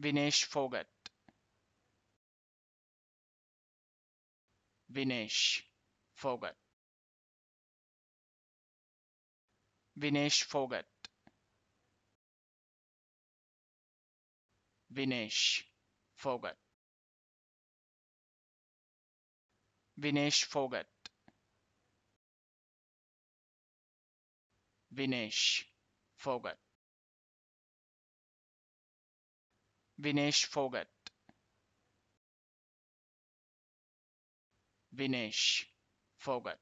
Vinesh Fogart. Vinesh Fogart. Vinesh Fogart. Vinesh Fogart. Vinesh Fogart. Vinesh Fogart. Vinesh Forget. Vinesh Forget.